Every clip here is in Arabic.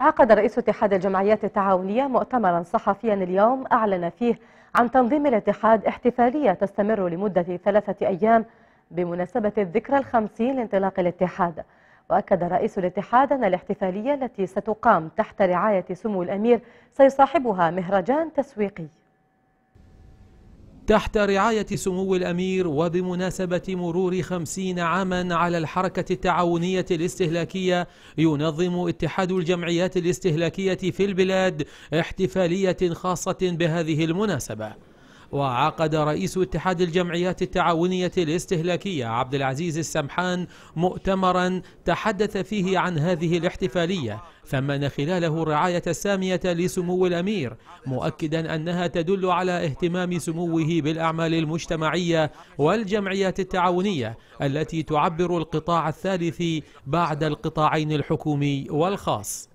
عقد رئيس اتحاد الجمعيات التعاونية مؤتمرا صحفيا اليوم أعلن فيه عن تنظيم الاتحاد احتفالية تستمر لمدة ثلاثة أيام بمناسبة الذكرى الخمسين لانطلاق الاتحاد وأكد رئيس الاتحاد أن الاحتفالية التي ستقام تحت رعاية سمو الأمير سيصاحبها مهرجان تسويقي تحت رعاية سمو الأمير وبمناسبة مرور خمسين عاما على الحركة التعاونية الاستهلاكية ينظم اتحاد الجمعيات الاستهلاكية في البلاد احتفالية خاصة بهذه المناسبة وعقد رئيس اتحاد الجمعيات التعاونية الاستهلاكية عبد العزيز السمحان مؤتمرا تحدث فيه عن هذه الاحتفالية ثمن خلاله الرعاية السامية لسمو الأمير مؤكدا أنها تدل على اهتمام سموه بالأعمال المجتمعية والجمعيات التعاونية التي تعبر القطاع الثالث بعد القطاعين الحكومي والخاص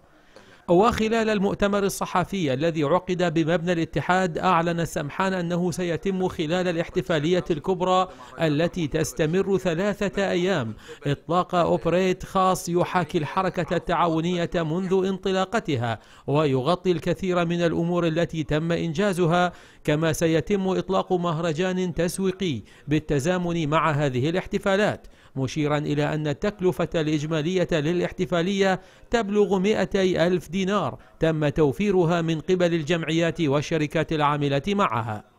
وخلال المؤتمر الصحفي الذي عقد بمبنى الاتحاد أعلن سمحان أنه سيتم خلال الاحتفالية الكبرى التي تستمر ثلاثة أيام إطلاق أوبريت خاص يحاكي الحركة التعاونية منذ انطلاقتها ويغطي الكثير من الأمور التي تم إنجازها كما سيتم إطلاق مهرجان تسويقي بالتزامن مع هذه الاحتفالات مشيرا إلى أن التكلفة الإجمالية للاحتفالية تبلغ 200 ألف دينار تم توفيرها من قبل الجمعيات والشركات العاملة معها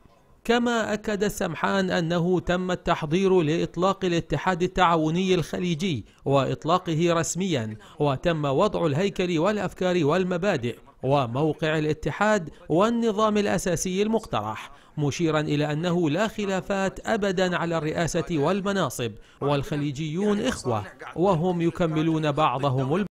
كما أكد السمحان أنه تم التحضير لإطلاق الاتحاد التعاوني الخليجي وإطلاقه رسميا وتم وضع الهيكل والأفكار والمبادئ وموقع الاتحاد والنظام الأساسي المقترح مشيرا إلى أنه لا خلافات أبدا على الرئاسة والمناصب والخليجيون إخوة وهم يكملون بعضهم البعض